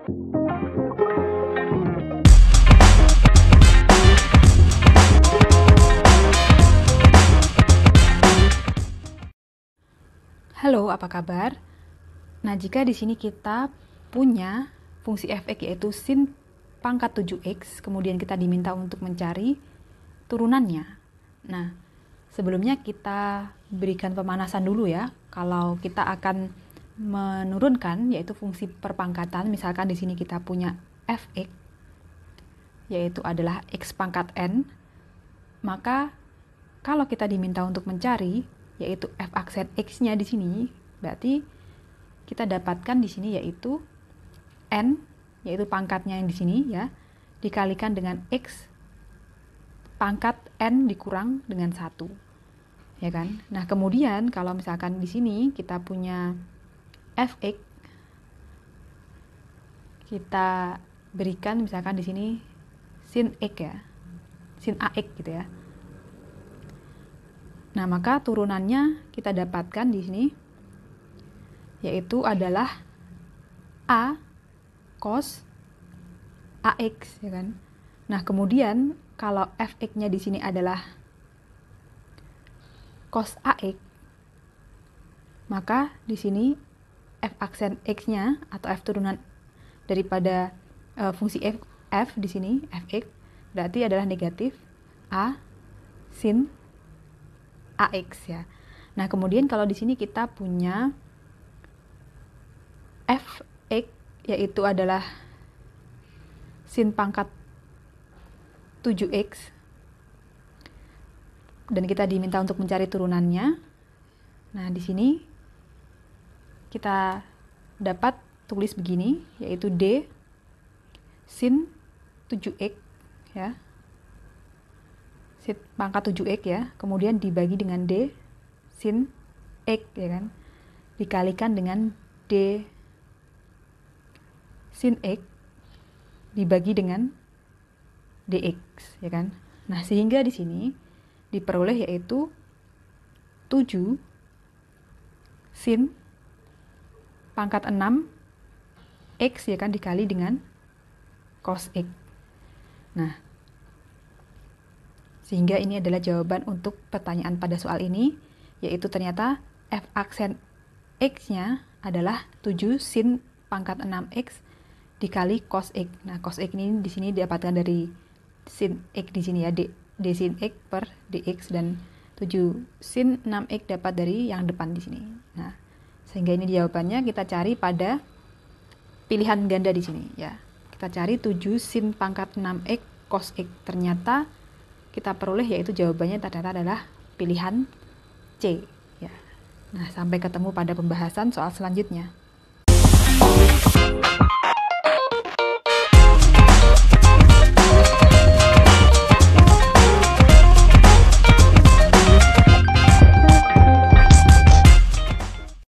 Halo, apa kabar? Nah, jika di sini kita punya fungsi fx yaitu sin pangkat 7x, kemudian kita diminta untuk mencari turunannya. Nah, sebelumnya kita berikan pemanasan dulu ya. Kalau kita akan menurunkan yaitu fungsi perpangkatan misalkan di sini kita punya fx yaitu adalah x pangkat n maka kalau kita diminta untuk mencari yaitu f aksen x-nya di sini berarti kita dapatkan di sini yaitu n yaitu pangkatnya yang di sini ya dikalikan dengan x pangkat n dikurang dengan satu ya kan nah kemudian kalau misalkan di sini kita punya fx kita berikan misalkan di sini sin x ya sin ax gitu ya nah maka turunannya kita dapatkan di sini yaitu adalah a cos ax ya kan nah kemudian kalau fx nya di sini adalah cos ax maka di sini f aksen x-nya atau f turunan daripada uh, fungsi f f di sini f x berarti adalah negatif a sin ax ya. Nah, kemudian kalau di sini kita punya f x yaitu adalah sin pangkat 7x dan kita diminta untuk mencari turunannya. Nah, di sini kita dapat tulis begini yaitu D sin 7x ya sin pangkat 7x ya kemudian dibagi dengan D sin x ya kan dikalikan dengan D sin x dibagi dengan dx ya kan nah sehingga di sini diperoleh yaitu 7 sin pangkat 6 X ya kan dikali dengan cos X. Nah, sehingga ini adalah jawaban untuk pertanyaan pada soal ini, yaitu ternyata F aksen X-nya adalah 7 sin pangkat 6X dikali cos X. Nah, cos X ini di sini didapatkan dari sin X di sini ya, D, D sin X per DX dan 7 sin 6X dapat dari yang depan di sini. Nah, sehingga ini jawabannya kita cari pada pilihan ganda di sini ya. Kita cari 7 sin pangkat 6x cos x. Ternyata kita peroleh yaitu jawabannya ternyata adalah pilihan C ya. Nah, sampai ketemu pada pembahasan soal selanjutnya.